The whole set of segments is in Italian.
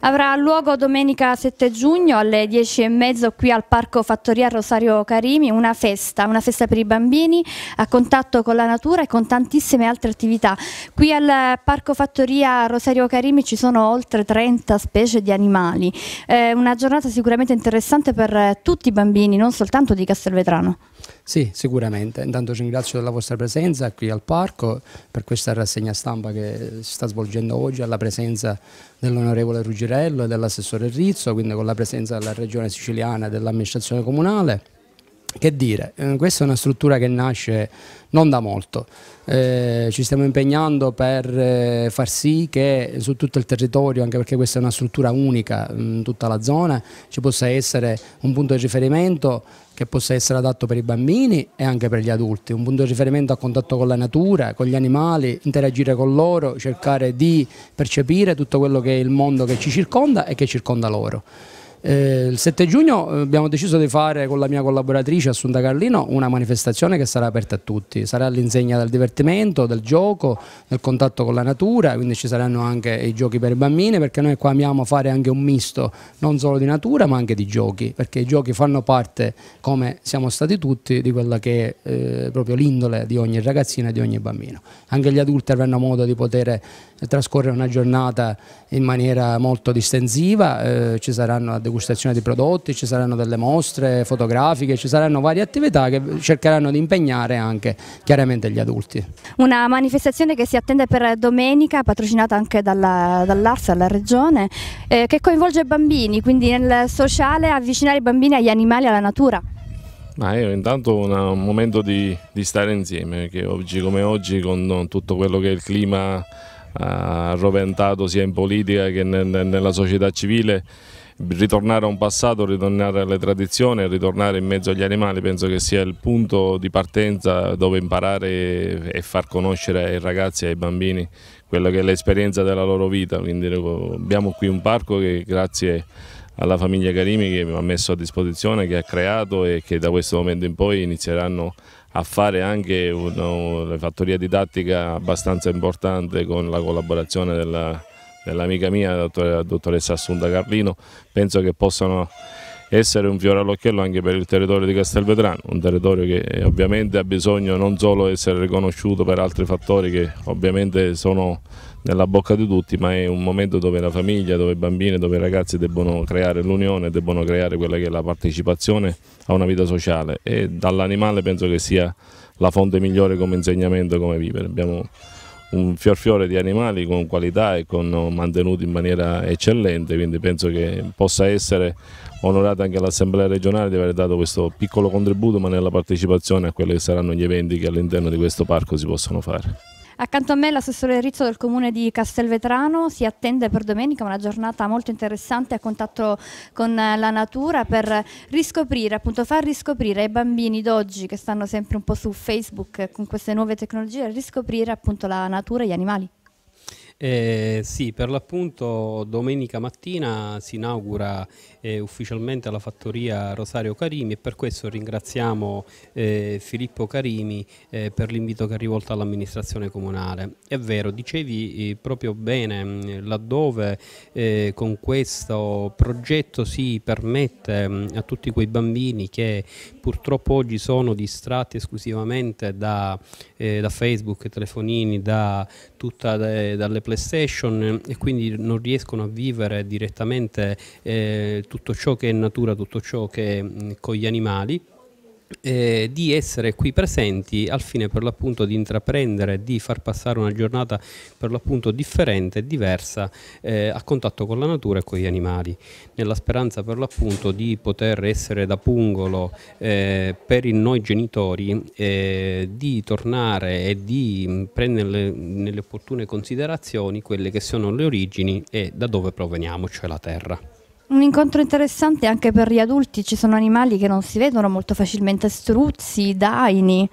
Avrà luogo domenica 7 giugno alle 10 e mezzo qui al Parco Fattoria Rosario Carimi una festa, una festa per i bambini a contatto con la natura e con tantissime altre attività. Qui al Parco Fattoria Rosario Carimi ci sono oltre 30 specie di animali, eh, una giornata sicuramente interessante per tutti i bambini, non soltanto di Castelvetrano. Sì, sicuramente. Intanto ci ringrazio della vostra presenza qui al parco per questa rassegna stampa che si sta svolgendo oggi alla presenza dell'onorevole Ruggero Girello e dell'assessore Rizzo, quindi con la presenza della regione siciliana e dell'amministrazione comunale. Che dire, eh, questa è una struttura che nasce non da molto, eh, ci stiamo impegnando per eh, far sì che su tutto il territorio, anche perché questa è una struttura unica in tutta la zona, ci possa essere un punto di riferimento che possa essere adatto per i bambini e anche per gli adulti, un punto di riferimento a contatto con la natura, con gli animali, interagire con loro, cercare di percepire tutto quello che è il mondo che ci circonda e che circonda loro. Eh, il 7 giugno eh, abbiamo deciso di fare con la mia collaboratrice Assunta Carlino una manifestazione che sarà aperta a tutti, sarà all'insegna del divertimento, del gioco, del contatto con la natura, quindi ci saranno anche i giochi per i bambini perché noi qua amiamo fare anche un misto non solo di natura ma anche di giochi, perché i giochi fanno parte, come siamo stati tutti, di quella che è eh, proprio l'indole di ogni ragazzino e di ogni bambino. Anche gli adulti avranno modo di poter eh, trascorrere una giornata in maniera molto distensiva, eh, ci saranno degustazione di prodotti, ci saranno delle mostre fotografiche, ci saranno varie attività che cercheranno di impegnare anche chiaramente gli adulti. Una manifestazione che si attende per domenica, patrocinata anche dalla, dall'Arsa, alla Regione, eh, che coinvolge bambini, quindi nel sociale avvicinare i bambini agli animali, alla natura. Ma è intanto un momento di, di, stare insieme, che oggi come oggi con tutto quello che è il clima ha roventato sia in politica che nella società civile ritornare a un passato, ritornare alle tradizioni, ritornare in mezzo agli animali penso che sia il punto di partenza dove imparare e far conoscere ai ragazzi e ai bambini quella che è l'esperienza della loro vita, quindi abbiamo qui un parco che grazie alla famiglia Carimi che mi ha messo a disposizione, che ha creato e che da questo momento in poi inizieranno a fare anche una, una fattoria didattica abbastanza importante con la collaborazione della dell'amica mia, la dottoressa Assunta Carlino, penso che possano essere un fiore all'occhiello anche per il territorio di Castelvetrano, un territorio che ovviamente ha bisogno non solo di essere riconosciuto per altri fattori che ovviamente sono nella bocca di tutti, ma è un momento dove la famiglia, dove i bambini, dove i ragazzi debbono creare l'unione, debbono creare quella che è la partecipazione a una vita sociale e dall'animale penso che sia la fonte migliore come insegnamento, come vivere. Abbiamo un fiorfiore di animali con qualità e con mantenuti in maniera eccellente, quindi penso che possa essere onorata anche l'Assemblea regionale di aver dato questo piccolo contributo ma nella partecipazione a quelli che saranno gli eventi che all'interno di questo parco si possono fare. Accanto a me l'assessore Rizzo del comune di Castelvetrano si attende per domenica una giornata molto interessante a contatto con la natura per riscoprire, appunto far riscoprire ai bambini d'oggi che stanno sempre un po' su Facebook con queste nuove tecnologie, riscoprire appunto la natura e gli animali. Eh, sì, per l'appunto domenica mattina si inaugura eh, ufficialmente la fattoria Rosario Carimi e per questo ringraziamo eh, Filippo Carimi eh, per l'invito che ha rivolto all'amministrazione comunale. È vero, dicevi eh, proprio bene mm, laddove eh, con questo progetto si permette mh, mm, a tutti quei bambini che purtroppo oggi sono distratti esclusivamente da, da Facebook, telefonini, da tutta, dalle PlayStation eh, e quindi non riescono a vivere direttamente eh, tutto ciò che è natura, tutto ciò che è mm, con gli animali eh, di essere qui presenti al fine per l'appunto di intraprendere, di far passare una giornata per l'appunto differente, diversa, eh, a contatto con la natura e con gli animali, nella speranza per l'appunto di poter essere da pungolo eh, per noi genitori, eh, di tornare e di mm, prendere nelle opportune considerazioni quelle che sono le origini e da dove proveniamo, cioè la terra. Un incontro interessante anche per gli adulti, ci sono animali che non si vedono molto facilmente, struzzi, daini.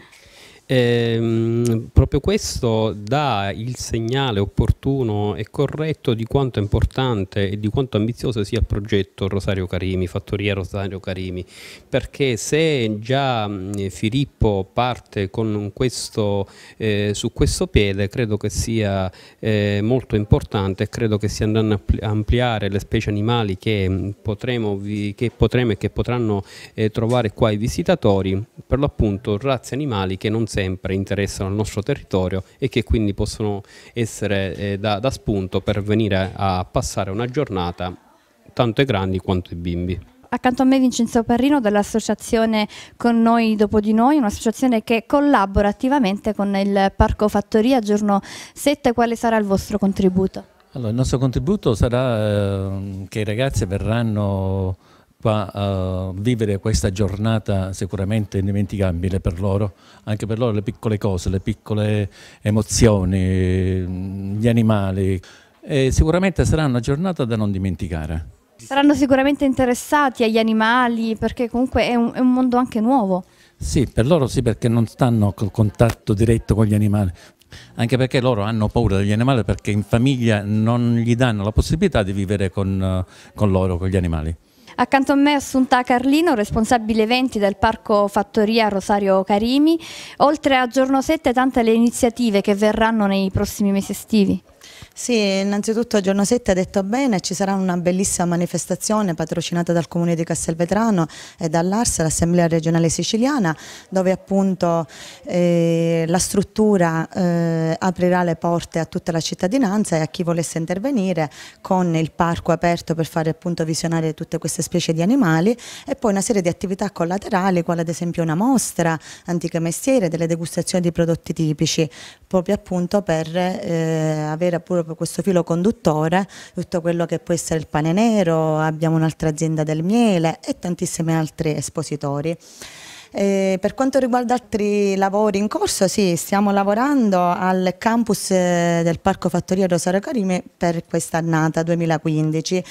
Ehm, proprio questo dà il segnale opportuno e corretto di quanto importante e di quanto ambizioso sia il progetto Rosario Carimi, Fattoria Rosario Carimi, perché se già Filippo parte questo, eh, su questo piede, credo che sia eh, molto importante e credo che si andranno a ampliare le specie animali che potremo, vi, che potremo e che potranno eh, trovare qua i visitatori, per l'appunto razze animali che non si sempre interessano al nostro territorio e che quindi possono essere eh, da, da spunto per venire a passare una giornata tanto ai grandi quanto ai bimbi accanto a me Vincenzo Perrino dell'associazione Con Noi Dopo Di Noi, un'associazione che collabora attivamente con il Parco Fattoria giorno 7. Quale sarà il vostro contributo? Allora, il nostro contributo sarà eh, che i ragazzi verranno qua uh, eh, vivere questa giornata sicuramente indimenticabile per loro, anche per loro le piccole cose, le piccole emozioni, mm, gli animali. E sicuramente sarà una giornata da non dimenticare. Saranno sicuramente interessati agli animali perché comunque è un, è un mondo anche nuovo. Sì, per loro sì perché non stanno col contatto diretto con gli animali, anche perché loro hanno paura degli animali perché in famiglia non gli danno la possibilità di vivere con, con loro, con gli animali. Accanto a me è Assunta Carlino, responsabile eventi del Parco Fattoria Rosario Carimi. Oltre a Giorno 7 tante le iniziative che verranno nei prossimi mesi estivi. Sì, innanzitutto Giorno 7 ha detto bene, ci sarà una bellissima manifestazione patrocinata dal Comune di Castelvetrano e dall'ARS, l'Assemblea regionale siciliana, dove appunto eh, la struttura eh, aprirà le porte a tutta la cittadinanza e a chi volesse intervenire con il parco aperto per fare appunto visionare tutte queste specie di animali e poi una serie di attività collaterali, quale ad esempio una mostra antiche mestiere, delle degustazioni di prodotti tipici, proprio appunto per eh, avere appunto proprio questo filo conduttore, tutto quello che può essere il pane nero, abbiamo un'altra azienda del miele e tantissimi altri espositori. Eh, per quanto riguarda altri lavori in corso, sì, stiamo lavorando al campus eh, del Parco Fattoria Rosario Carime per quest'annata 2015.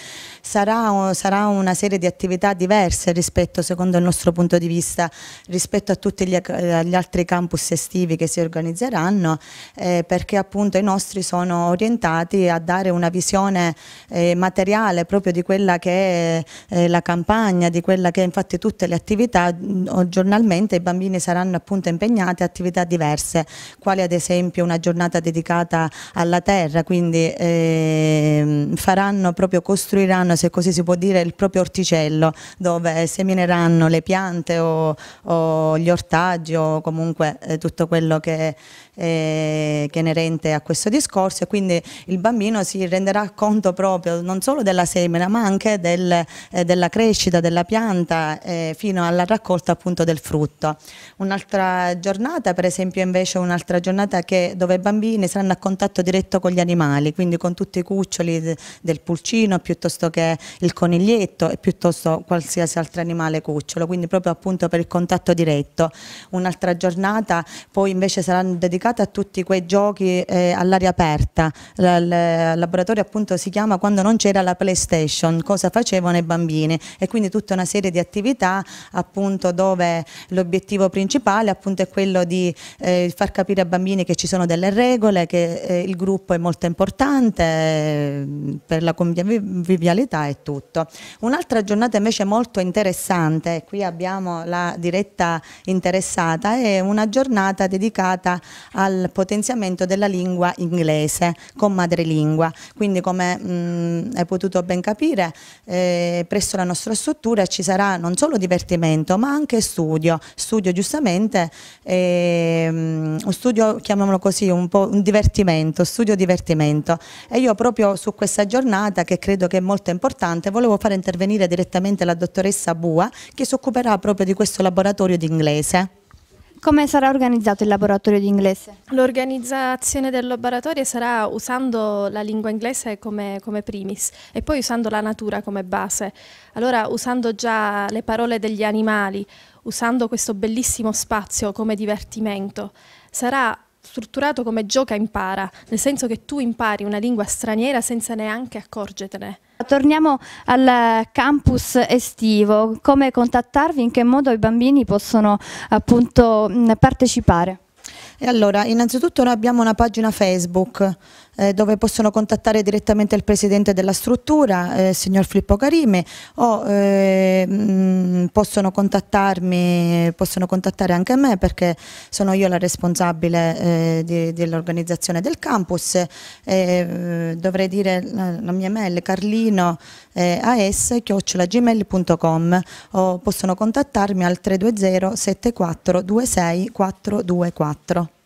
Sarà, sarà, una serie di attività diverse rispetto, secondo il nostro punto di vista, rispetto a tutti gli, eh, gli altri campus estivi che si organizzeranno, eh, perché appunto i nostri sono orientati a dare una visione eh, materiale proprio di quella che è eh, la campagna, di quella che è infatti tutte le attività giornalistiche Giornalmente i bambini saranno appunto impegnati a attività diverse, quali ad esempio una giornata dedicata alla terra, quindi eh, faranno proprio, costruiranno, se così si può dire, il proprio orticello dove semineranno le piante o, o gli ortaggi o comunque eh, tutto quello che, eh, è inerente a questo discorso e quindi il bambino si renderà conto proprio non solo della semina ma anche del, eh, della crescita della pianta eh, fino alla raccolta appunto del frutto. Un'altra giornata, per esempio, invece un'altra giornata che, dove i bambini saranno a contatto diretto con gli animali, quindi con tutti i cuccioli del pulcino piuttosto che il coniglietto e piuttosto qualsiasi altro animale cucciolo, quindi proprio appunto per il contatto diretto. Un'altra giornata poi invece saranno dedicate a tutti quei giochi eh, all'aria aperta. il laboratorio appunto si chiama quando non c'era la PlayStation, cosa facevano i bambini e quindi tutta una serie di attività appunto dove L'obiettivo principale appunto è quello di eh, far capire ai bambini che ci sono delle regole, che eh, il gruppo è molto importante eh, per la convivialità e tutto. Un'altra giornata invece molto interessante, e qui abbiamo la diretta interessata, è una giornata dedicata al potenziamento della lingua inglese con madrelingua. Quindi come mh, mm, hai potuto ben capire, eh, presso la nostra struttura ci sarà non solo divertimento ma anche studio studio, studio giustamente, eh, un studio, chiamiamolo così, un po' un divertimento, studio divertimento e io proprio su questa giornata che credo che è molto importante volevo fare intervenire direttamente la dottoressa Bua che si occuperà proprio di questo laboratorio di inglese. Come sarà organizzato il laboratorio di inglese? L'organizzazione del laboratorio sarà usando la lingua inglese come, come, primis e poi usando la natura come base. Allora usando già le parole degli animali, usando questo bellissimo spazio come divertimento, sarà strutturato come gioca impara, nel senso che tu impari una lingua straniera senza neanche accorgertene. Torniamo al campus estivo, come contattarvi, in che modo i bambini possono appunto partecipare? E allora, innanzitutto noi abbiamo una pagina Facebook eh, dove possono contattare direttamente il presidente della struttura, eh, signor Filippo Carime, o eh, mh, mm, possono contattarmi, possono contattare anche me perché sono io la responsabile eh, di, dell'organizzazione del campus. Eh, dovrei dire la, la mia mail carlinoas.gmail.com eh, o possono contattarmi al 320 74 26 424.